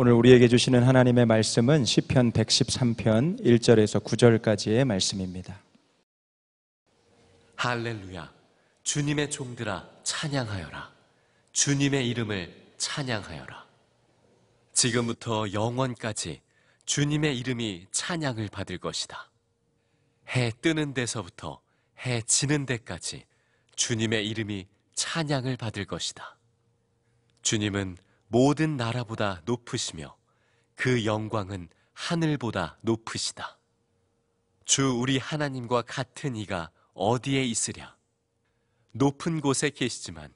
오늘 우리에게 주시는 하나님의 말씀은 시편 113편 1절에서 9절까지의 말씀입니다. 할렐루야. 주님의 종들아 찬양하여라. 주님의 이름을 찬양하여라. 지금부터 영원까지 주님의 이름이 찬양을 받을 것이다. 해 뜨는 데서부터 해 지는 데까지 주님의 이름이 찬양을 받을 것이다. 주님은 모든 나라보다 높으시며 그 영광은 하늘보다 높으시다. 주 우리 하나님과 같은 이가 어디에 있으랴? 높은 곳에 계시지만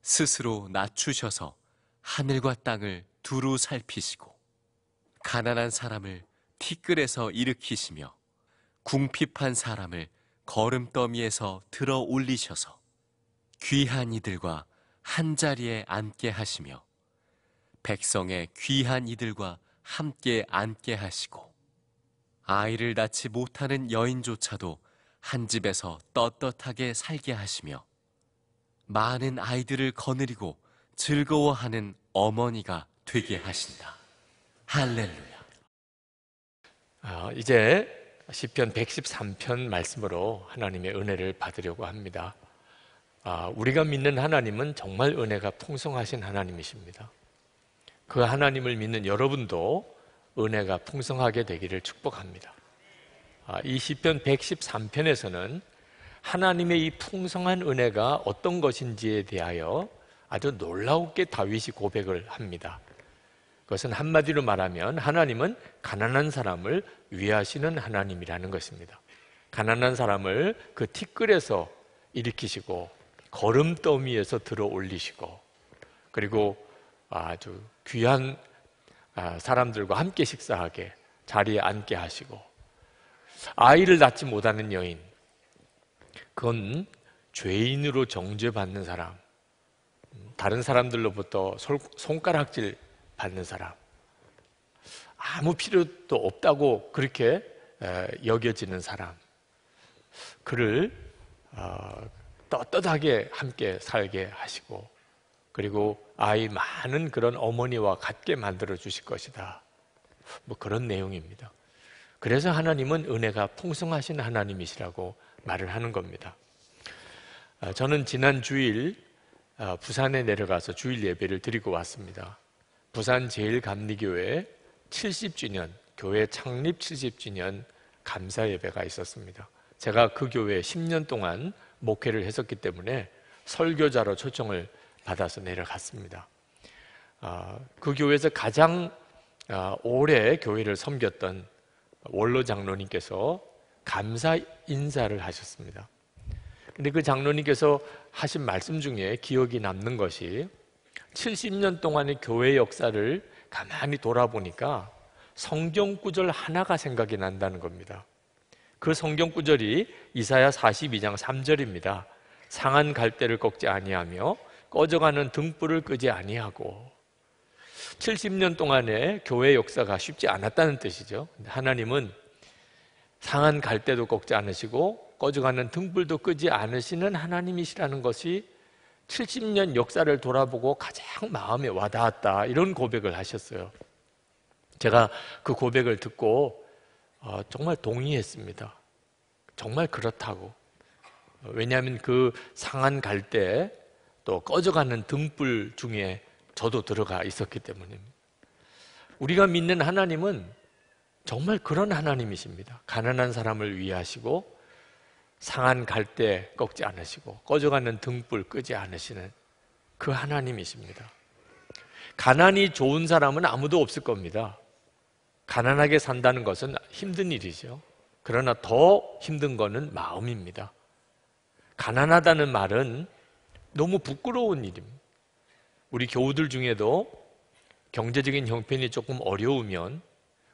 스스로 낮추셔서 하늘과 땅을 두루 살피시고 가난한 사람을 티끌에서 일으키시며 궁핍한 사람을 걸음더미에서 들어 올리셔서 귀한 이들과 한자리에 앉게 하시며 백성의 귀한 이들과 함께 앉게 하시고 아이를 낳지 못하는 여인조차도 한 집에서 떳떳하게 살게 하시며 많은 아이들을 거느리고 즐거워하는 어머니가 되게 하신다. 할렐루야. 아, 이제 시편 113편 말씀으로 하나님의 은혜를 받으려고 합니다. 아, 우리가 믿는 하나님은 정말 은혜가 풍성하신 하나님이십니다. 그 하나님을 믿는 여러분도 은혜가 풍성하게 되기를 축복합니다. 아, 이 시편 113편에서는 하나님의 이 풍성한 은혜가 어떤 것인지에 대하여 아주 놀라우게 다윗이 고백을 합니다. 그것은 한마디로 말하면 하나님은 가난한 사람을 위하시는 하나님이라는 것입니다. 가난한 사람을 그 티끌에서 일으키시고 걸음더미에서 들어 올리시고 그리고 아, 아주 귀한 아, 사람들과 함께 식사하게 자리에 앉게 하시고 아이를 낳지 못하는 여인 그건 죄인으로 정죄받는 사람 음, 다른 사람들로부터 손가락질 받는 사람 아무 필요도 없다고 그렇게 여겨지는 사람 그를 어, 떳떳하게 함께 살게 하시고 그리고 아이 많은 그런 어머니와 같게 만들어 주실 것이다. 뭐 그런 내용입니다. 그래서 하나님은 은혜가 풍성하신 하나님이시라고 말을 하는 겁니다. 아, 저는 지난 주일 아, 부산에 내려가서 주일 예배를 드리고 왔습니다. 부산 제일감리교회 70주년 교회 창립 70주년 감사 예배가 있었습니다. 제가 그 교회에 10년 동안 목회를 했었기 때문에 설교자로 초청을 받아서 내려갔습니다. 아, 그 교회에서 가장 아, 오래 교회를 섬겼던 원로 장로님께서 감사 인사를 하셨습니다. 근데 그 장로님께서 하신 말씀 중에 기억이 남는 것이 70년 동안의 교회 역사를 가만히 돌아보니까 성경 구절 하나가 생각이 난다는 겁니다. 그 성경 구절이 이사야 42장 3절입니다. 상한 갈대를 꺾지 아니하며 꺼져가는 등불을 끄지 아니하고 70년 동안의 교회 역사가 쉽지 않았다는 뜻이죠. 하나님은 상한 갈대도 꺾지 않으시고 꺼져가는 등불도 끄지 않으시는 하나님이시라는 것이 70년 역사를 돌아보고 가장 마음에 와닿았다 이런 고백을 하셨어요. 제가 그 고백을 듣고 어, 정말 동의했습니다. 정말 그렇다고. 왜냐하면 그 상한 갈대 또 꺼져가는 등불 중에 저도 들어가 있었기 때문입니다. 우리가 믿는 하나님은 정말 그런 하나님이십니다. 가난한 사람을 위하시고 상한 갈대 꺾지 않으시고 꺼져가는 등불 끄지 않으시는 그 하나님이십니다. 가난이 좋은 사람은 아무도 없을 겁니다. 가난하게 산다는 것은 힘든 일이죠. 그러나 더 힘든 것은 마음입니다. 가난하다는 말은 너무 부끄러운 일입니다. 우리 교우들 중에도 경제적인 형편이 조금 어려우면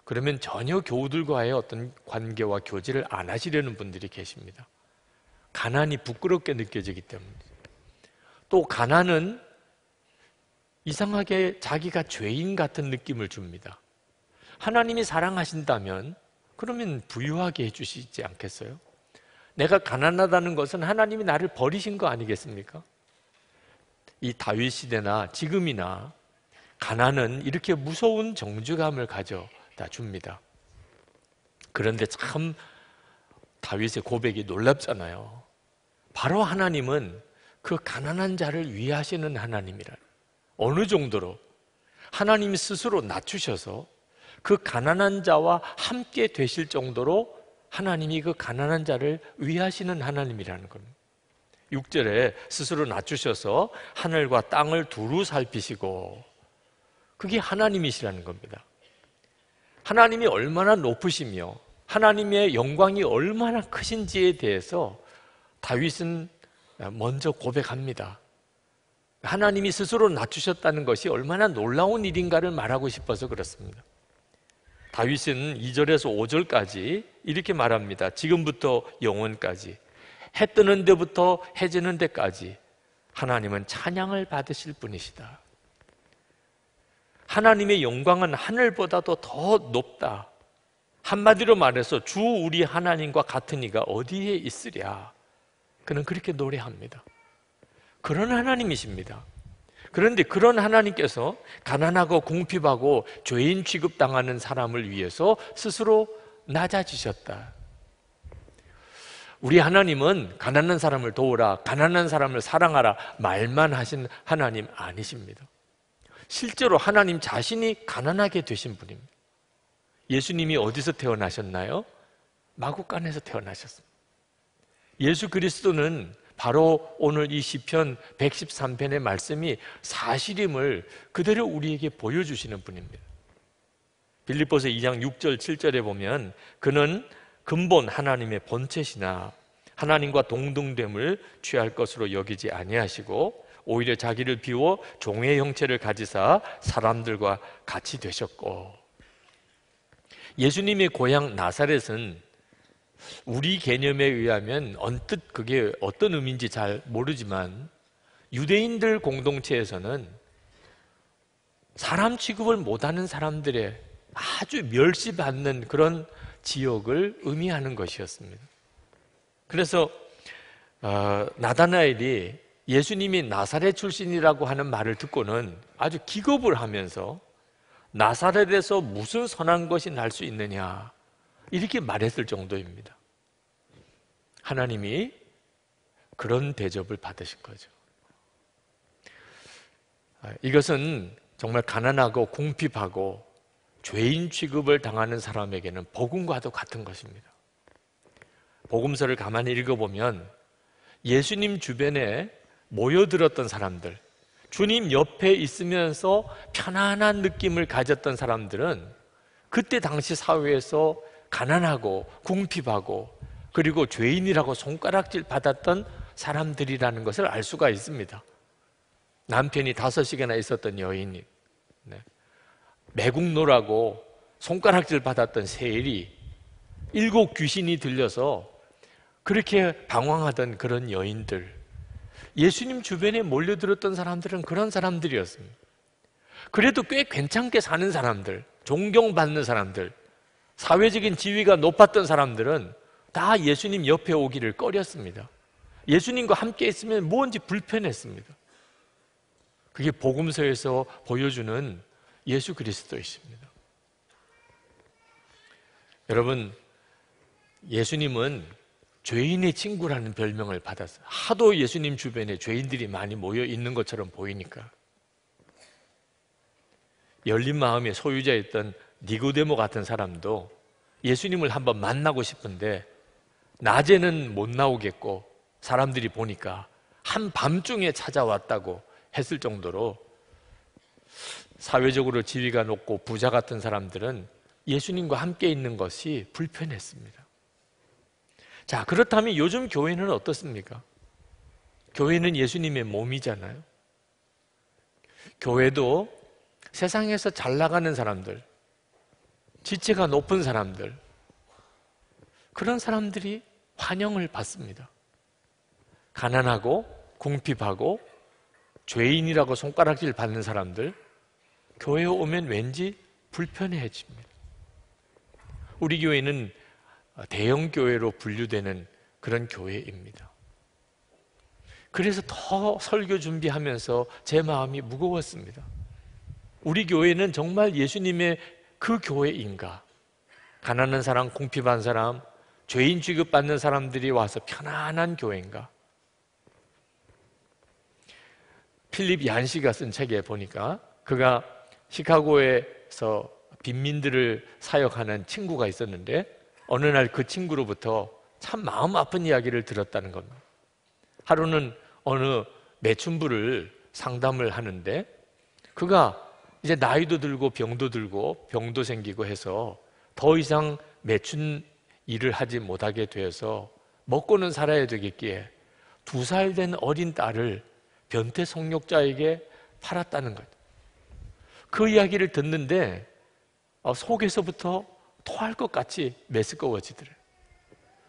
그러면 전혀 교우들과의 어떤 관계와 교제를 안 하시려는 분들이 계십니다. 가난이 부끄럽게 느껴지기 때문에또 가난은 이상하게 자기가 죄인 같은 느낌을 줍니다. 하나님이 사랑하신다면 그러면 부유하게 해주시지 않겠어요? 내가 가난하다는 것은 하나님이 나를 버리신 거 아니겠습니까? 이 다윗 시대나 지금이나 가난은 이렇게 무서운 정죄감을 가져다 줍니다. 그런데 참 다윗의 고백이 놀랍잖아요. 바로 하나님은 그 가난한 자를 위하시는 하나님이라. 어느 정도로 하나님 스스로 낮추셔서 그 가난한 자와 함께 되실 정도로 하나님이 그 가난한 자를 위하시는 하나님이라는 겁니다. 6절에 스스로 낮추셔서 하늘과 땅을 두루 살피시고 그게 하나님이시라는 겁니다. 하나님이 얼마나 높으시며 하나님의 영광이 얼마나 크신지에 대해서 다윗은 먼저 고백합니다. 하나님이 스스로 낮추셨다는 것이 얼마나 놀라운 일인가를 말하고 싶어서 그렇습니다. 다윗은 2절에서 5절까지 이렇게 말합니다. 지금부터 영원까지 해 뜨는 데부터 해 지는 데까지 하나님은 찬양을 받으실 분이시다. 하나님의 영광은 하늘보다도 더 높다. 한마디로 말해서 주 우리 하나님과 같은 이가 어디에 있으랴. 그는 그렇게 노래합니다. 그런 하나님이십니다. 그런데 그런 하나님께서 가난하고 공핍하고 죄인 취급당하는 사람을 위해서 스스로 낮아지셨다. 우리 하나님은 가난한 사람을 도우라, 가난한 사람을 사랑하라 말만 하신 하나님 아니십니다. 실제로 하나님 자신이 가난하게 되신 분입니다. 예수님이 어디서 태어나셨나요? 마구간에서 태어나셨습니다. 예수 그리스도는 바로 오늘 이 시편 113편의 말씀이 사실임을 그대로 우리에게 보여주시는 분입니다. 빌립보서 2장 6절 7절에 보면 그는 근본 하나님의 본체시나 하나님과 동등됨을 취할 것으로 여기지 아니하시고 오히려 자기를 비워 종의 형체를 가지사 사람들과 같이 되셨고 예수님의 고향 나사렛은 우리 개념에 의하면 언뜻 그게 어떤 의미인지 잘 모르지만 유대인들 공동체에서는 사람 취급을 못하는 사람들의 아주 멸시받는 그런 지옥을 의미하는 것이었습니다. 그래서 어, 나다나엘이 예수님이 나사렛 출신이라고 하는 말을 듣고는 아주 기겁을 하면서 나사렛에서 무슨 선한 것이 날 수 있느냐 이렇게 말했을 정도입니다. 하나님이 그런 대접을 받으신 거죠. 아, 이것은 정말 가난하고 궁핍하고 죄인 취급을 당하는 사람에게는 복음과도 같은 것입니다. 복음서를 가만히 읽어보면 예수님 주변에 모여들었던 사람들, 주님 옆에 있으면서 편안한 느낌을 가졌던 사람들은 그때 당시 사회에서 가난하고 궁핍하고 그리고 죄인이라고 손가락질 받았던 사람들이라는 것을 알 수가 있습니다. 남편이 다섯이나 있었던 여인이. 네. 매국노라고 손가락질 받았던 세일이 일곱 귀신이 들려서 그렇게 방황하던 그런 여인들, 예수님 주변에 몰려들었던 사람들은 그런 사람들이었습니다. 그래도 꽤 괜찮게 사는 사람들, 존경받는 사람들, 사회적인 지위가 높았던 사람들은 다 예수님 옆에 오기를 꺼렸습니다. 예수님과 함께 있으면 뭔지 불편했습니다. 그게 복음서에서 보여주는 예수 그리스도이십니다. 여러분, 예수님은 죄인의 친구라는 별명을 받았어요. 하도 예수님 주변에 죄인들이 많이 모여 있는 것처럼 보이니까. 열린 마음의 소유자였던 니고데모 같은 사람도 예수님을 한번 만나고 싶은데 낮에는 못 나오겠고 사람들이 보니까 한 밤중에 찾아왔다고 했을 정도로 사회적으로 지위가 높고 부자 같은 사람들은 예수님과 함께 있는 것이 불편했습니다. 자, 그렇다면 요즘 교회는 어떻습니까? 교회는 예수님의 몸이잖아요. 교회도 세상에서 잘 나가는 사람들, 지체가 높은 사람들, 그런 사람들이 환영을 받습니다. 가난하고 궁핍하고 죄인이라고 손가락질 받는 사람들, 교회에 오면 왠지 불편해집니다. 우리 교회는 대형 교회로 분류되는 그런 교회입니다. 그래서 더 설교 준비하면서 제 마음이 무거웠습니다. 우리 교회는 정말 예수님의 그 교회인가? 가난한 사람, 궁핍한 사람, 죄인 취급받는 사람들이 와서 편안한 교회인가? 필립 얀시가 쓴 책에 보니까 그가 시카고에서 빈민들을 사역하는 친구가 있었는데 어느 날 그 친구로부터 참 마음 아픈 이야기를 들었다는 겁니다. 하루는 어느 매춘부를 상담을 하는데 그가 이제 나이도 들고 병도 들고 병도 생기고 해서 더 이상 매춘 일을 하지 못하게 되어서 먹고는 살아야 되겠기에 두 살 된 어린 딸을 변태 성욕자에게 팔았다는 거죠. 그 이야기를 듣는데 어, 속에서부터 토할 것 같이 메스꺼워지더래.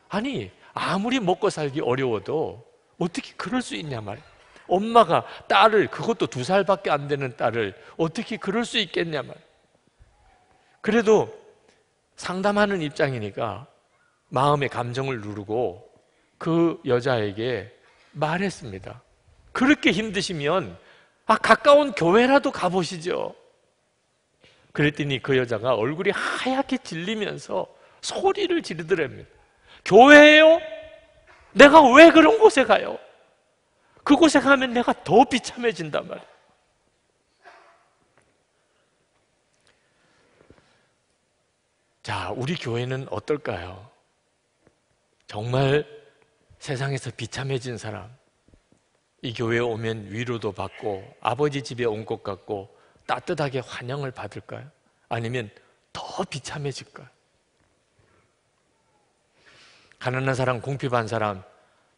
아니 아무리 먹고 살기 어려워도 어떻게 그럴 수 있냐 말이야. 엄마가 딸을 그것도 두 살밖에 안 되는 딸을 어떻게 그럴 수 있겠냐 말이야. 그래도 상담하는 입장이니까 마음의 감정을 누르고 그 여자에게 말했습니다. 그렇게 힘드시면 아 가까운 교회라도 가보시죠. 그랬더니 그 여자가 얼굴이 하얗게 질리면서 소리를 지르더랍니다. 교회에요 내가 왜 그런 곳에 가요? 그곳에 가면 내가 더 비참해진단 말이에요. 자, 우리 교회는 어떨까요? 정말 세상에서 비참해진 사람, 이 교회에 오면 위로도 받고, 아버지 집에 온 것 같고, 따뜻하게 환영을 받을까요? 아니면 더 비참해질까요? 가난한 사람, 공핍한 사람,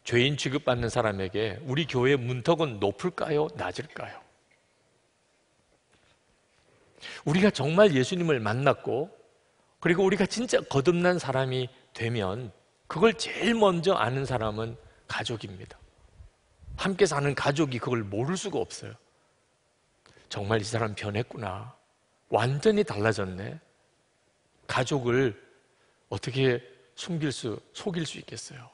죄인 취급받는 사람에게 우리 교회 문턱은 높을까요? 낮을까요? 우리가 정말 예수님을 만났고, 그리고 우리가 진짜 거듭난 사람이 되면 그걸 제일 먼저 아는 사람은 가족입니다. 함께 사는 가족이 그걸 모를 수가 없어요. 정말 이 사람 변했구나. 완전히 달라졌네. 가족을 어떻게 숨길 수, 속일 수 있겠어요.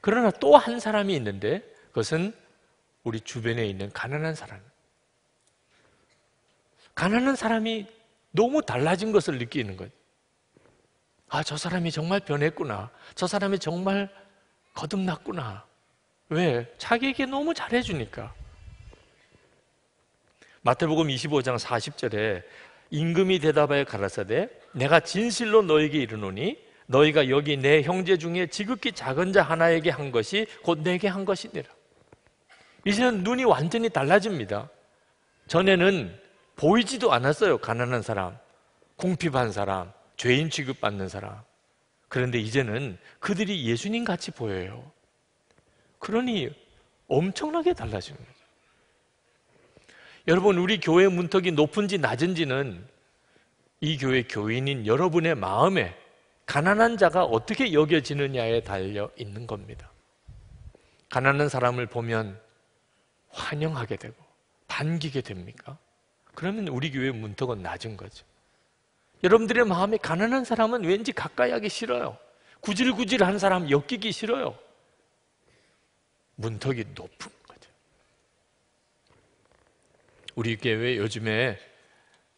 그러나 또 한 사람이 있는데 그것은 우리 주변에 있는 가난한 사람. 가난한 사람이 너무 달라진 것을 느끼는 것. 아, 저 사람이 정말 변했구나. 저 사람이 정말 거듭났구나. 왜? 자기에게 너무 잘해주니까. 마태복음 25장 40절에 임금이 대답하여 가라사대 내가 진실로 너에게 이르노니 너희가 여기 내 형제 중에 지극히 작은 자 하나에게 한 것이 곧 내게 한 것이니라. 이제는 눈이 완전히 달라집니다. 전에는 보이지도 않았어요. 가난한 사람, 궁핍한 사람, 죄인 취급받는 사람. 그런데 이제는 그들이 예수님 같이 보여요. 그러니 엄청나게 달라집니다. 여러분 우리 교회 문턱이 높은지 낮은지는 이 교회 교인인 여러분의 마음에 가난한 자가 어떻게 여겨지느냐에 달려 있는 겁니다. 가난한 사람을 보면 환영하게 되고 반기게 됩니까? 그러면 우리 교회 문턱은 낮은 거죠. 여러분들의 마음에 가난한 사람은 왠지 가까이 하기 싫어요. 구질구질한 사람 엮이기 싫어요. 문턱이 높은 우리 교회 요즘에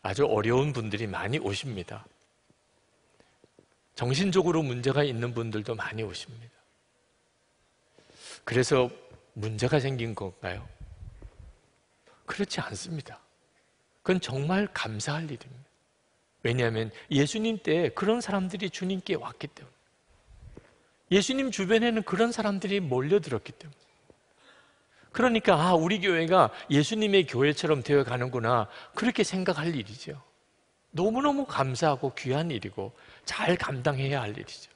아주 어려운 분들이 많이 오십니다. 정신적으로 문제가 있는 분들도 많이 오십니다. 그래서 문제가 생긴 건가요? 그렇지 않습니다. 그건 정말 감사할 일입니다. 왜냐하면 예수님 때 그런 사람들이 주님께 왔기 때문에 예수님 주변에는 그런 사람들이 몰려들었기 때문에 그러니까 아 우리 교회가 예수님의 교회처럼 되어 가는구나 그렇게 생각할 일이죠. 너무너무 감사하고 귀한 일이고 잘 감당해야 할 일이죠.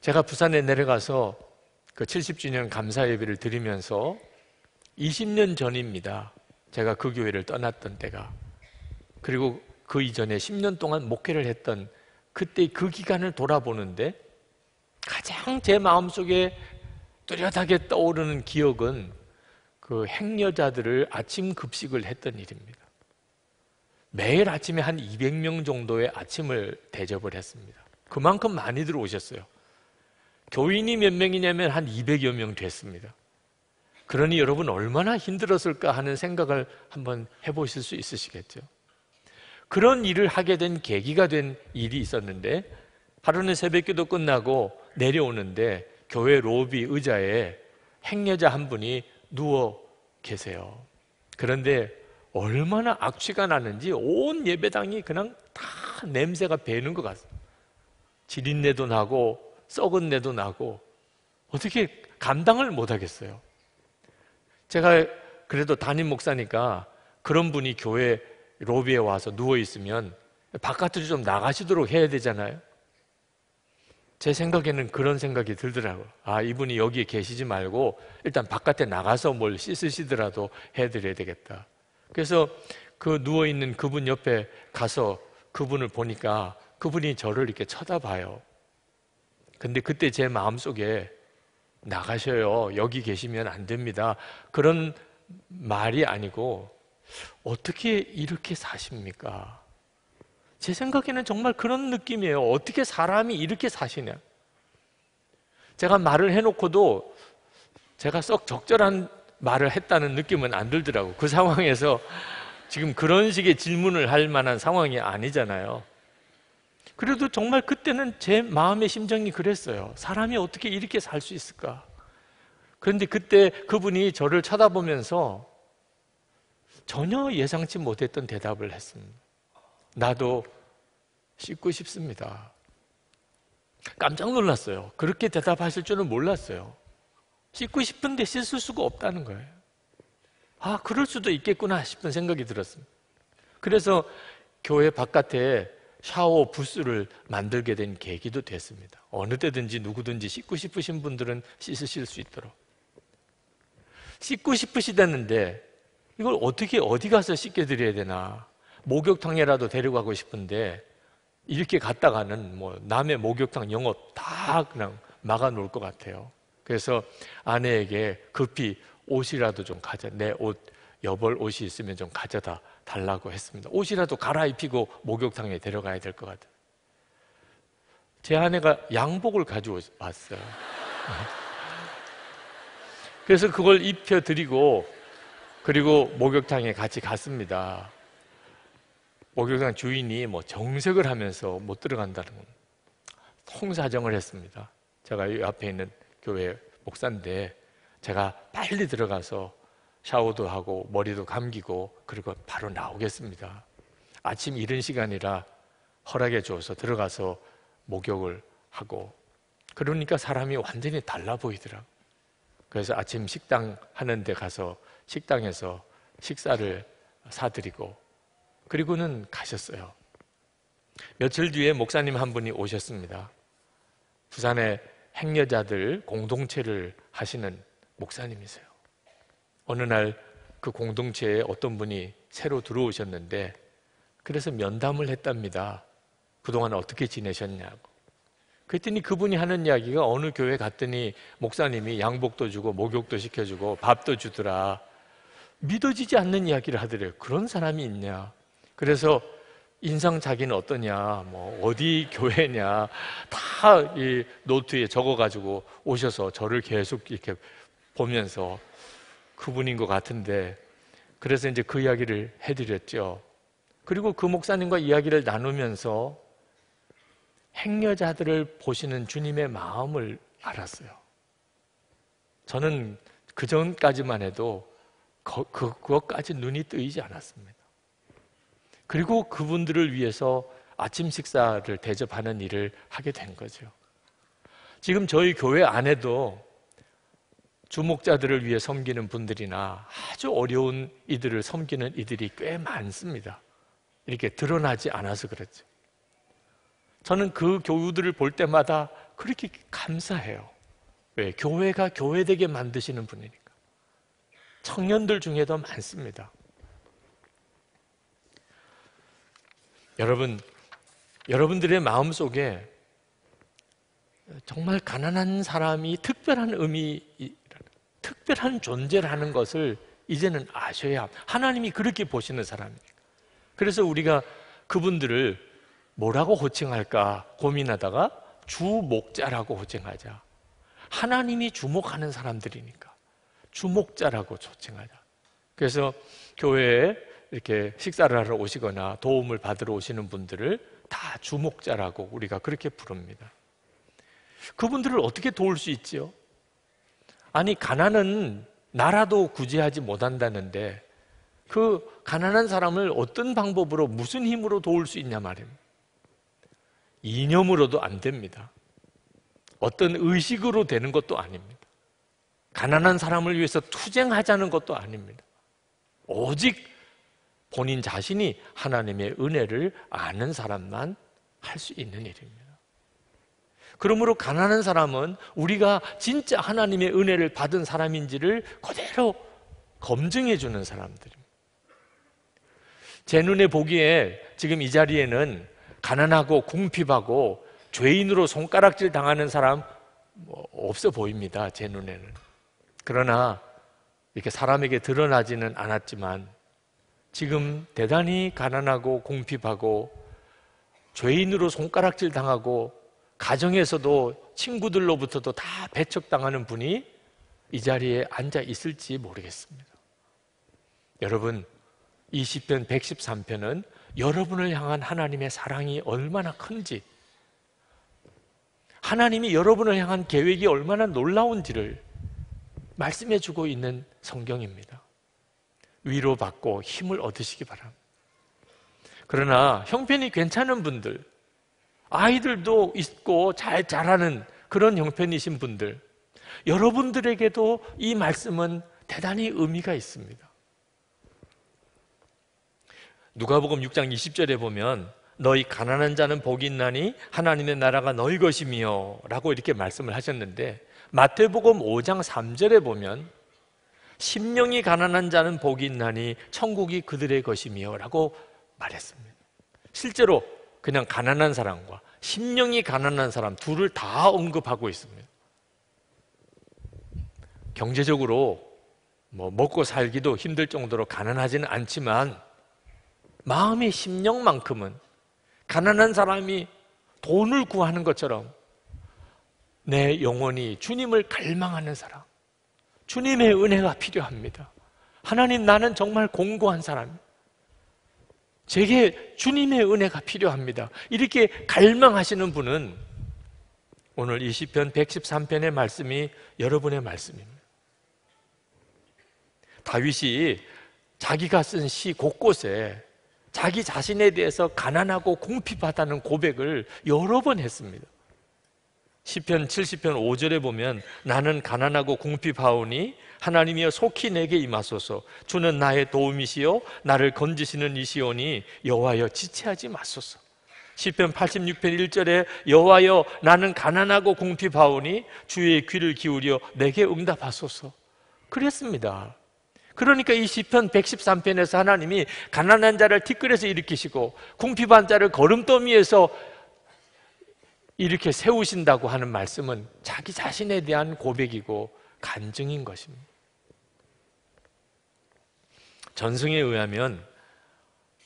제가 부산에 내려가서 그 70주년 감사 예배를 드리면서 20년 전입니다. 제가 그 교회를 떠났던 때가 그리고 그 이전에 10년 동안 목회를 했던 그때 그 기간을 돌아보는데 가장 제 마음속에 뚜렷하게 떠오르는 기억은 그 행여자들을 아침 급식을 했던 일입니다. 매일 아침에 한 200명 정도의 아침을 대접을 했습니다. 그만큼 많이 들어오셨어요. 교인이 몇 명이냐면 한 200여 명 됐습니다. 그러니 여러분 얼마나 힘들었을까 하는 생각을 한번 해보실 수 있으시겠죠. 그런 일을 하게 된 계기가 된 일이 있었는데 하루는 새벽 기도 끝나고 내려오는데 교회 로비 의자에 행여자 한 분이 누워 계세요. 그런데 얼마나 악취가 나는지 온 예배당이 그냥 다 냄새가 배는 것 같아요. 지린내도 나고 썩은 내도 나고 어떻게 감당을 못 하겠어요. 제가 그래도 담임 목사니까 그런 분이 교회 로비에 와서 누워 있으면 바깥으로 좀 나가시도록 해야 되잖아요. 제 생각에는 그런 생각이 들더라고요. 아, 이분이 여기에 계시지 말고 일단 바깥에 나가서 뭘 씻으시더라도 해드려야 되겠다. 그래서 그 누워있는 그분 옆에 가서 그분을 보니까 그분이 저를 이렇게 쳐다봐요. 근데 그때 제 마음속에 나가셔요. 여기 계시면 안 됩니다. 그런 말이 아니고 어떻게 이렇게 사십니까? 제 생각에는 정말 그런 느낌이에요. 어떻게 사람이 이렇게 사시냐? 제가 말을 해놓고도 제가 썩 적절한 말을 했다는 느낌은 안 들더라고. 그 상황에서 지금 그런 식의 질문을 할 만한 상황이 아니잖아요. 그래도 정말 그때는 제 마음의 심정이 그랬어요. 사람이 어떻게 이렇게 살 수 있을까? 그런데 그때 그분이 저를 쳐다보면서 전혀 예상치 못했던 대답을 했습니다. 나도 씻고 싶습니다. 깜짝 놀랐어요. 그렇게 대답하실 줄은 몰랐어요. 씻고 싶은데 씻을 수가 없다는 거예요. 아, 그럴 수도 있겠구나 싶은 생각이 들었습니다. 그래서 교회 바깥에 샤워 부스를 만들게 된 계기도 됐습니다. 어느 때든지 누구든지 씻고 싶으신 분들은 씻으실 수 있도록. 씻고 싶으시다는데 이걸 어떻게 어디 가서 씻게 드려야 되나? 목욕탕에라도 데려가고 싶은데 이렇게 갔다가는 뭐 남의 목욕탕 영업 다 그냥 막아 놓을 것 같아요. 그래서 아내에게 급히 옷이라도 좀 가져 내 옷 여벌 옷이 있으면 좀 가져다 달라고 했습니다. 옷이라도 갈아입히고 목욕탕에 데려가야 될 것 같아요. 제 아내가 양복을 가지고 왔어요. 그래서 그걸 입혀드리고 그리고 목욕탕에 같이 갔습니다. 목욕장 뭐 주인이 뭐 정색을 하면서 못 들어간다는 통사정을 했습니다. 제가 이 앞에 있는 교회 목사인데 제가 빨리 들어가서 샤워도 하고 머리도 감기고 그리고 바로 나오겠습니다. 아침 이른 시간이라 허락해 줘서 들어가서 목욕을 하고 그러니까 사람이 완전히 달라 보이더라. 그래서 아침 식당 하는데 가서 식당에서 식사를 사드리고 그리고는 가셨어요. 며칠 뒤에 목사님 한 분이 오셨습니다. 부산의 행여자들 공동체를 하시는 목사님이세요. 어느 날 그 공동체에 어떤 분이 새로 들어오셨는데 그래서 면담을 했답니다. 그동안 어떻게 지내셨냐고. 그랬더니 그분이 하는 이야기가 어느 교회 갔더니 목사님이 양복도 주고 목욕도 시켜주고 밥도 주더라. 믿어지지 않는 이야기를 하더래요. 그런 사람이 있냐? 그래서 인상 자기는 어떠냐, 뭐 어디 교회냐 다 이 노트에 적어가지고 오셔서 저를 계속 이렇게 보면서 그분인 것 같은데 그래서 이제 그 이야기를 해드렸죠. 그리고 그 목사님과 이야기를 나누면서 행여자들을 보시는 주님의 마음을 알았어요. 저는 그 전까지만 해도 그, 그것까지 눈이 뜨이지 않았습니다. 그리고 그분들을 위해서 아침 식사를 대접하는 일을 하게 된 거죠. 지금 저희 교회 안에도 주목자들을 위해 섬기는 분들이나 아주 어려운 이들을 섬기는 이들이 꽤 많습니다. 이렇게 드러나지 않아서 그렇죠. 저는 그 교우들을 볼 때마다 그렇게 감사해요. 왜? 교회가 교회되게 만드시는 분이니까. 청년들 중에도 많습니다. 여러분, 여러분들의 마음 속에 정말 가난한 사람이 특별한 의미, 특별한 존재라는 것을 이제는 아셔야 하나님이 그렇게 보시는 사람이니까. 그래서 우리가 그분들을 뭐라고 호칭할까 고민하다가 주목자라고 호칭하자. 하나님이 주목하는 사람들이니까 주목자라고 호칭하자. 그래서 교회에 이렇게 식사를 하러 오시거나 도움을 받으러 오시는 분들을 다 주목자라고 우리가 그렇게 부릅니다. 그분들을 어떻게 도울 수 있지요? 아니, 가난은 나라도 구제하지 못한다는데 그 가난한 사람을 어떤 방법으로 무슨 힘으로 도울 수 있냐 말입니다. 이념으로도 안 됩니다. 어떤 의식으로 되는 것도 아닙니다. 가난한 사람을 위해서 투쟁하자는 것도 아닙니다. 오직 본인 자신이 하나님의 은혜를 아는 사람만 할 수 있는 일입니다. 그러므로 가난한 사람은 우리가 진짜 하나님의 은혜를 받은 사람인지를 그대로 검증해 주는 사람들입니다. 제 눈에 보기에 지금 이 자리에는 가난하고 궁핍하고 죄인으로 손가락질 당하는 사람 뭐 없어 보입니다. 제 눈에는. 그러나 이렇게 사람에게 드러나지는 않았지만 지금 대단히 가난하고 공핍하고 죄인으로 손가락질 당하고 가정에서도 친구들로부터도 다 배척당하는 분이 이 자리에 앉아 있을지 모르겠습니다. 여러분, 20편 113편은 여러분을 향한 하나님의 사랑이 얼마나 큰지, 하나님이 여러분을 향한 계획이 얼마나 놀라운지를 말씀해 주고 있는 성경입니다. 위로받고 힘을 얻으시기 바랍니다. 그러나 형편이 괜찮은 분들, 아이들도 있고 잘 자라는 그런 형편이신 분들, 여러분들에게도 이 말씀은 대단히 의미가 있습니다. 누가복음 6장 20절에 보면 너희 가난한 자는 복이 있나니 하나님의 나라가 너희 것이며 라고 이렇게 말씀을 하셨는데 마태복음 5장 3절에 보면 심령이 가난한 자는 복이 있나니 천국이 그들의 것이며라고 말했습니다. 실제로 그냥 가난한 사람과 심령이 가난한 사람 둘을 다 언급하고 있습니다. 경제적으로 뭐 먹고 살기도 힘들 정도로 가난하지는 않지만 마음의 심령만큼은 가난한 사람이 돈을 구하는 것처럼 내 영혼이 주님을 갈망하는 사람, 주님의 은혜가 필요합니다. 하나님 나는 정말 공고한 사람. 제게 주님의 은혜가 필요합니다. 이렇게 갈망하시는 분은 오늘 20편 113편의 말씀이 여러분의 말씀입니다. 다윗이 자기가 쓴 시 곳곳에 자기 자신에 대해서 가난하고 궁핍하다는 고백을 여러 번 했습니다. 시편 70편 5절에 보면 나는 가난하고 궁핍하오니 하나님이여 속히 내게 임하소서 주는 나의 도움이시요 나를 건지시는 이시오니 여호와여 지체하지 마소서 시편 86편 1절에 여호와여 나는 가난하고 궁핍하오니 주의 귀를 기울여 내게 응답하소서 그랬습니다 그러니까 이 시편 113편에서 하나님이 가난한 자를 티끌에서 일으키시고 궁핍한 자를 걸음더미에서 이렇게 세우신다고 하는 말씀은 자기 자신에 대한 고백이고 간증인 것입니다. 전승에 의하면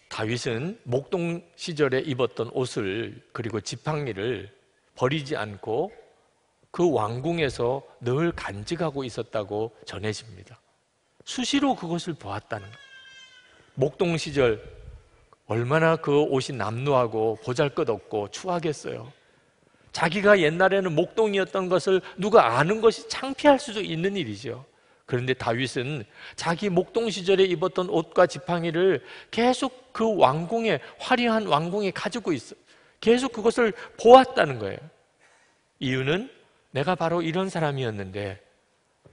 다윗은 목동 시절에 입었던 옷을 그리고 지팡이를 버리지 않고 그 왕궁에서 늘 간직하고 있었다고 전해집니다. 수시로 그것을 보았다는 목동 시절 얼마나 그 옷이 남루하고 보잘것없고 추하겠어요. 자기가 옛날에는 목동이었던 것을 누가 아는 것이 창피할 수도 있는 일이죠. 그런데 다윗은 자기 목동 시절에 입었던 옷과 지팡이를 계속 그 왕궁에 화려한 왕궁에 가지고 있어. 계속 그것을 보았다는 거예요. 이유는 내가 바로 이런 사람이었는데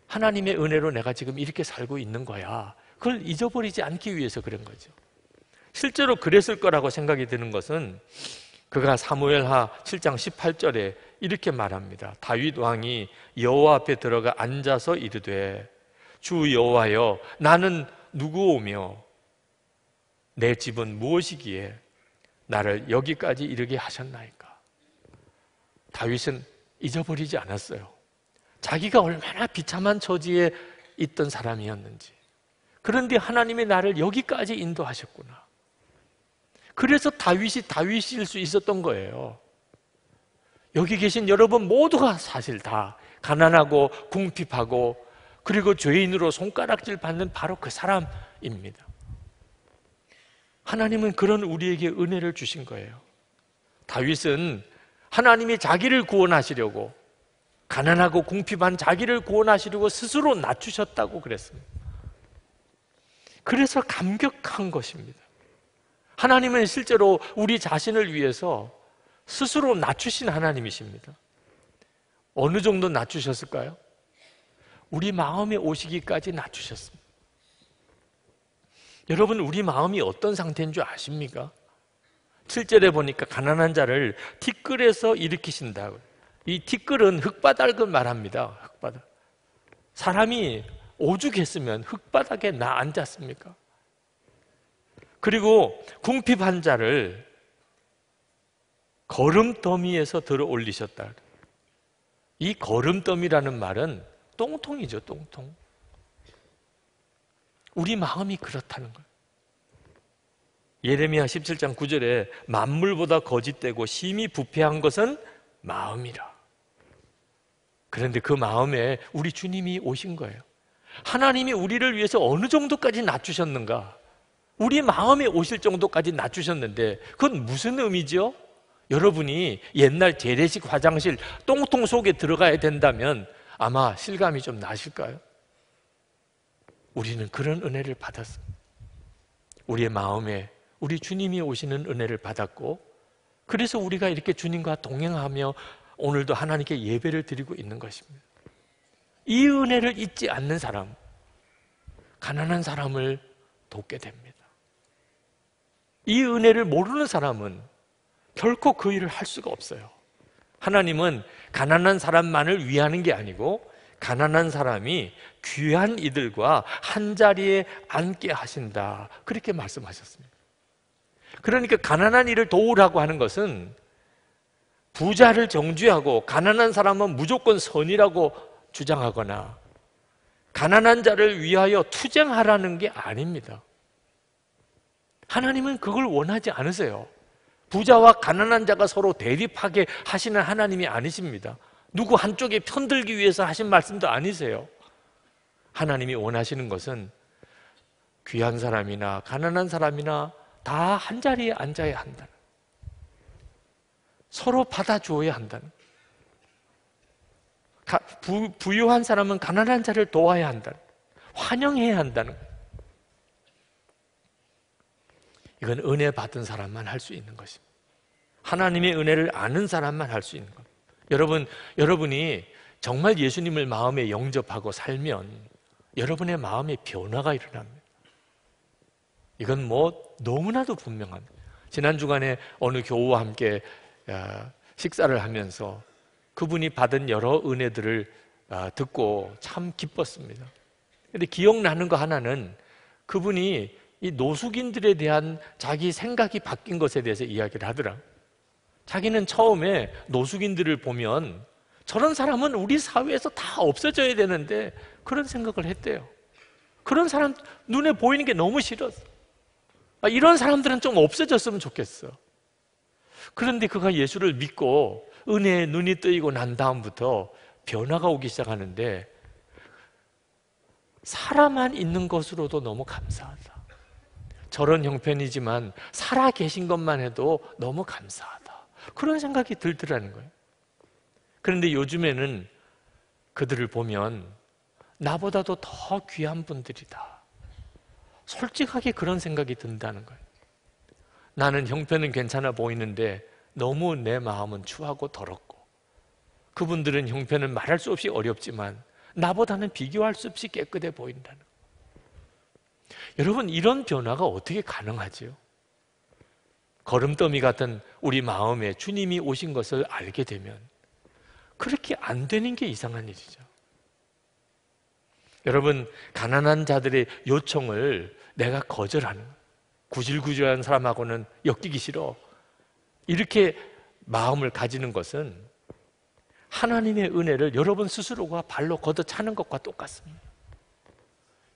하나님의 은혜로 내가 지금 이렇게 살고 있는 거야. 그걸 잊어버리지 않기 위해서 그런 거죠. 실제로 그랬을 거라고 생각이 드는 것은 그가 사무엘하 7장 18절에 이렇게 말합니다. 다윗 왕이 여호와 앞에 들어가 앉아서 이르되 주 여호와여 나는 누구오며 내 집은 무엇이기에 나를 여기까지 이르게 하셨나이까? 다윗은 잊어버리지 않았어요. 자기가 얼마나 비참한 처지에 있던 사람이었는지. 그런데 하나님이 나를 여기까지 인도하셨구나. 그래서 다윗이 다윗일 수 있었던 거예요. 여기 계신 여러분 모두가 사실 다 가난하고 궁핍하고 그리고 죄인으로 손가락질 받는 바로 그 사람입니다. 하나님은 그런 우리에게 은혜를 주신 거예요. 다윗은 하나님이 자기를 구원하시려고 가난하고 궁핍한 자기를 구원하시려고 스스로 낮추셨다고 그랬습니다. 그래서 감격한 것입니다. 하나님은 실제로 우리 자신을 위해서 스스로 낮추신 하나님이십니다. 어느 정도 낮추셨을까요? 우리 마음에 오시기까지 낮추셨습니다. 여러분, 우리 마음이 어떤 상태인 줄 아십니까? 7절에 보니까 가난한 자를 티끌에서 일으키신다. 이 티끌은 흙바닥을 말합니다. 흙바닥. 사람이 오죽했으면 흙바닥에 나 앉았습니까? 그리고 궁핍 한자를 걸음더미에서 들어 올리셨다. 이 걸음더미라는 말은 똥통이죠, 똥통. 우리 마음이 그렇다는 거예요. 예레미야 17장 9절에 만물보다 거짓되고 심히 부패한 것은 마음이라. 그런데 그 마음에 우리 주님이 오신 거예요. 하나님이 우리를 위해서 어느 정도까지 낮추셨는가? 우리 마음에 오실 정도까지 낮추셨는데 그건 무슨 의미죠 여러분이 옛날 재래식 화장실 똥통 속에 들어가야 된다면 아마 실감이 좀 나실까요? 우리는 그런 은혜를 받았습니다. 우리의 마음에 우리 주님이 오시는 은혜를 받았고 그래서 우리가 이렇게 주님과 동행하며 오늘도 하나님께 예배를 드리고 있는 것입니다. 이 은혜를 잊지 않는 사람, 가난한 사람을 돕게 됩니다. 이 은혜를 모르는 사람은 결코 그 일을 할 수가 없어요. 하나님은 가난한 사람만을 위하는 게 아니고 가난한 사람이 귀한 이들과 한 자리에 앉게 하신다. 그렇게 말씀하셨습니다. 그러니까 가난한 이를 도우라고 하는 것은 부자를 정죄하고 가난한 사람은 무조건 선이라고 주장하거나 가난한 자를 위하여 투쟁하라는 게 아닙니다. 하나님은 그걸 원하지 않으세요. 부자와 가난한 자가 서로 대립하게 하시는 하나님이 아니십니다. 누구 한쪽에 편들기 위해서 하신 말씀도 아니세요. 하나님이 원하시는 것은 귀한 사람이나 가난한 사람이나 다 한 자리에 앉아야 한다 서로 받아주어야 한다 부, 유한 사람은 가난한 자를 도와야 한다 환영해야 한다는. 이건 은혜 받은 사람만 할 수 있는 것입니다. 하나님의 은혜를 아는 사람만 할 수 있는 겁니다. 여러분, 여러분이 정말 예수님을 마음에 영접하고 살면 여러분의 마음에 변화가 일어납니다. 이건 뭐 너무나도 분명합니다. 지난 주간에 어느 교우와 함께 아, 식사를 하면서 그분이 받은 여러 은혜들을 아, 듣고 참 기뻤습니다. 근데 기억나는 거 하나는 그분이 이 노숙인들에 대한 자기 생각이 바뀐 것에 대해서 이야기를 하더라. 자기는 처음에 노숙인들을 보면 저런 사람은 우리 사회에서 다 없어져야 되는데 그런 생각을 했대요. 그런 사람 눈에 보이는 게 너무 싫었어. 아, 이런 사람들은 좀 없어졌으면 좋겠어. 그런데 그가 예수를 믿고 은혜에 눈이 뜨이고 난 다음부터 변화가 오기 시작하는데 사람만 있는 것으로도 너무 감사하 저런 형편이지만 살아 계신 것만 해도 너무 감사하다. 그런 생각이 들더라는 거예요. 그런데 요즘에는 그들을 보면 나보다도 더 귀한 분들이다. 솔직하게 그런 생각이 든다는 거예요. 나는 형편은 괜찮아 보이는데 너무 내 마음은 추하고 더럽고 그분들은 형편은 말할 수 없이 어렵지만 나보다는 비교할 수 없이 깨끗해 보인다는 거예요. 여러분 이런 변화가 어떻게 가능하지요? 걸음더미 같은 우리 마음에 주님이 오신 것을 알게 되면 그렇게 안 되는 게 이상한 일이죠. 여러분 가난한 자들의 요청을 내가 거절하는 구질구질한 사람하고는 엮이기 싫어 이렇게 마음을 가지는 것은 하나님의 은혜를 여러분 스스로가 발로 걷어차는 것과 똑같습니다.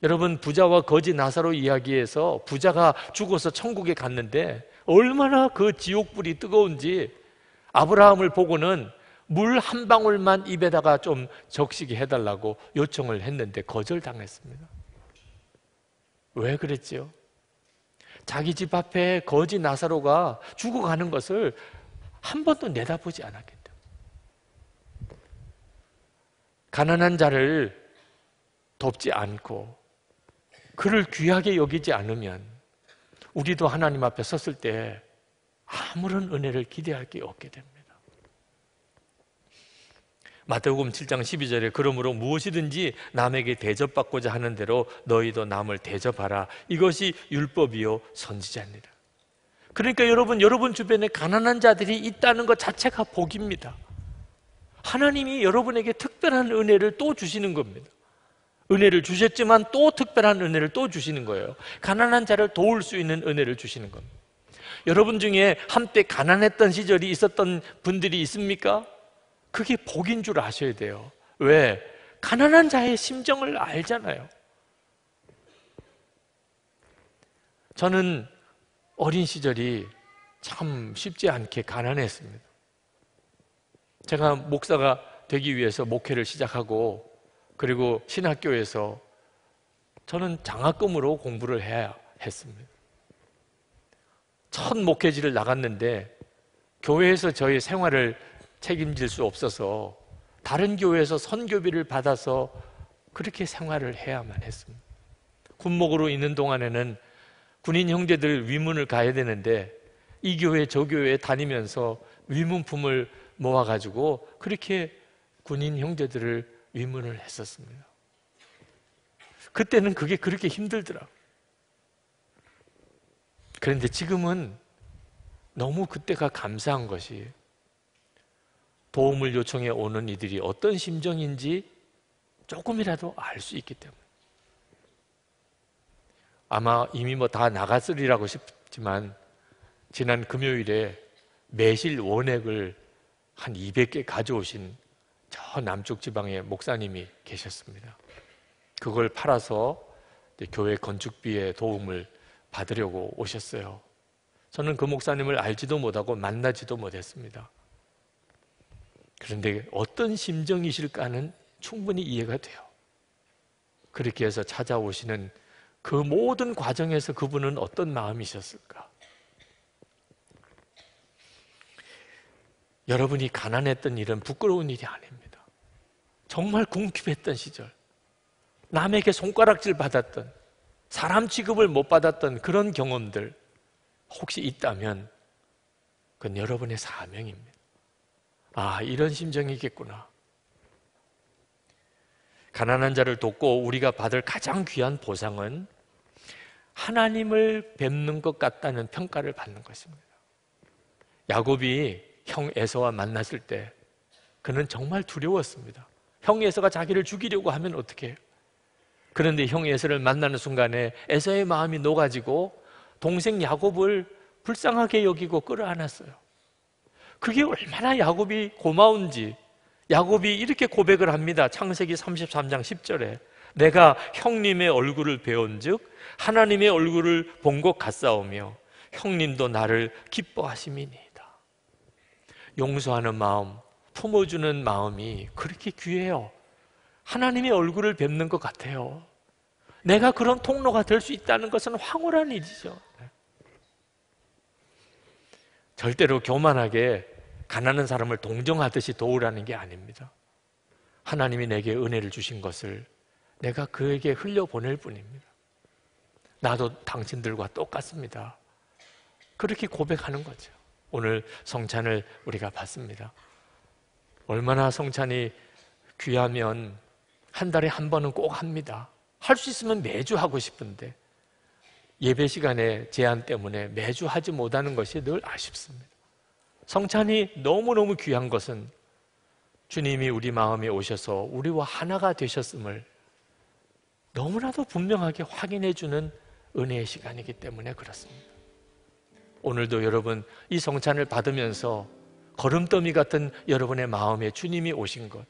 여러분 부자와 거지 나사로 이야기에서 부자가 죽어서 천국에 갔는데 얼마나 그 지옥불이 뜨거운지 아브라함을 보고는 물 한 방울만 입에다가 좀 적시게 해달라고 요청을 했는데 거절당했습니다. 왜 그랬지요? 자기 집 앞에 거지 나사로가 죽어가는 것을 한 번도 내다보지 않았기 때문에. 가난한 자를 돕지 않고 그를 귀하게 여기지 않으면 우리도 하나님 앞에 섰을 때 아무런 은혜를 기대할 게 없게 됩니다. 마태복음 7장 12절에 그러므로 무엇이든지 남에게 대접받고자 하는 대로 너희도 남을 대접하라. 이것이 율법이요 선지자니라. 그러니까 여러분 여러분 주변에 가난한 자들이 있다는 것 자체가 복입니다. 하나님이 여러분에게 특별한 은혜를 또 주시는 겁니다. 은혜를 주셨지만 또 특별한 은혜를 또 주시는 거예요. 가난한 자를 도울 수 있는 은혜를 주시는 겁니다. 여러분 중에 한때 가난했던 시절이 있었던 분들이 있습니까? 그게 복인 줄 아셔야 돼요. 왜? 가난한 자의 심정을 알잖아요. 저는 어린 시절이 참 쉽지 않게 가난했습니다. 제가 목사가 되기 위해서 목회를 시작하고 그리고 신학교에서 저는 장학금으로 공부를 해야 했습니다. 첫 목회지를 나갔는데 교회에서 저의 생활을 책임질 수 없어서 다른 교회에서 선교비를 받아서 그렇게 생활을 해야만 했습니다. 군목으로 있는 동안에는 군인 형제들 위문을 가야 되는데 이 교회 저 교회 다니면서 위문품을 모아가지고 그렇게 군인 형제들을 의문을 했었습니다. 그때는 그게 그렇게 힘들더라고요. 그런데 지금은 너무 그때가 감사한 것이 도움을 요청해 오는 이들이 어떤 심정인지 조금이라도 알 수 있기 때문에 아마 이미 뭐 다 나갔으리라고 싶지만 지난 금요일에 매실 원액을 한 200개 가져오신 저 남쪽 지방에 목사님이 계셨습니다. 그걸 팔아서 교회 건축비에 도움을 받으려고 오셨어요. 저는 그 목사님을 알지도 못하고 만나지도 못했습니다. 그런데 어떤 심정이실까는 충분히 이해가 돼요. 그렇게 해서 찾아오시는 그 모든 과정에서 그분은 어떤 마음이셨을까? 여러분이 가난했던 일은 부끄러운 일이 아닙니다. 정말 궁핍했던 시절, 남에게 손가락질 받았던, 사람 취급을 못 받았던 그런 경험들 혹시 있다면 그건 여러분의 사명입니다. 아, 이런 심정이겠구나. 가난한 자를 돕고 우리가 받을 가장 귀한 보상은 하나님을 뵙는 것 같다는 평가를 받는 것입니다. 야곱이 형 에서와 만났을 때 그는 정말 두려웠습니다. 형 에서가 자기를 죽이려고 하면 어떻게 해요? 그런데 형 에서를 만나는 순간에 에서의 마음이 녹아지고 동생 야곱을 불쌍하게 여기고 끌어안았어요. 그게 얼마나 야곱이 고마운지 야곱이 이렇게 고백을 합니다. 창세기 33장 10절에 내가 형님의 얼굴을 배운즉 하나님의 얼굴을 본 것 같사오며 형님도 나를 기뻐하심이니 용서하는 마음, 품어주는 마음이 그렇게 귀해요. 하나님의 얼굴을 뵙는 것 같아요. 내가 그런 통로가 될 수 있다는 것은 황홀한 일이죠. 네. 절대로 교만하게 가난한 사람을 동정하듯이 도우라는 게 아닙니다. 하나님이 내게 은혜를 주신 것을 내가 그에게 흘려보낼 뿐입니다. 나도 당신들과 똑같습니다. 그렇게 고백하는 거죠. 오늘 성찬을 우리가 받습니다. 얼마나 성찬이 귀하면 한 달에 한 번은 꼭 합니다. 할 수 있으면 매주 하고 싶은데 예배 시간의 제한 때문에 매주 하지 못하는 것이 늘 아쉽습니다. 성찬이 너무너무 귀한 것은 주님이 우리 마음에 오셔서 우리와 하나가 되셨음을 너무나도 분명하게 확인해 주는 은혜의 시간이기 때문에 그렇습니다. 오늘도 여러분 이 성찬을 받으면서 걸음더미 같은 여러분의 마음에 주님이 오신 것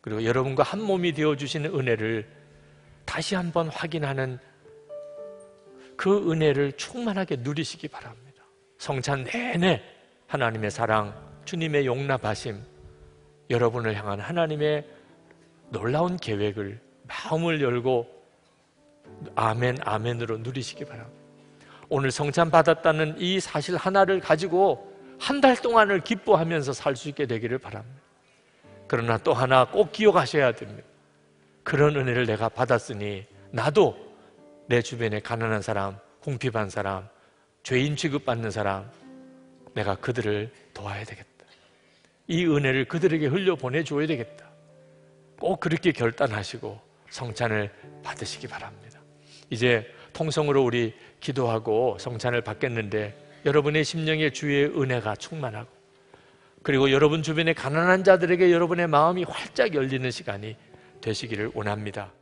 그리고 여러분과 한 몸이 되어 주시는 은혜를 다시 한번 확인하는 그 은혜를 충만하게 누리시기 바랍니다. 성찬 내내 하나님의 사랑, 주님의 용납하심, 여러분을 향한 하나님의 놀라운 계획을 마음을 열고 아멘, 아멘으로 누리시기 바랍니다. 오늘 성찬 받았다는 이 사실 하나를 가지고 한 달 동안을 기뻐하면서 살 수 있게 되기를 바랍니다. 그러나 또 하나 꼭 기억하셔야 됩니다. 그런 은혜를 내가 받았으니 나도 내 주변에 가난한 사람, 궁핍한 사람, 죄인 취급받는 사람, 내가 그들을 도와야 되겠다. 이 은혜를 그들에게 흘려 보내줘야 되겠다. 꼭 그렇게 결단하시고 성찬을 받으시기 바랍니다. 이제 통성으로 우리 기도하고 성찬을 받겠는데 여러분의 심령에 주의 은혜가 충만하고 그리고 여러분 주변의 가난한 자들에게 여러분의 마음이 활짝 열리는 시간이 되시기를 원합니다.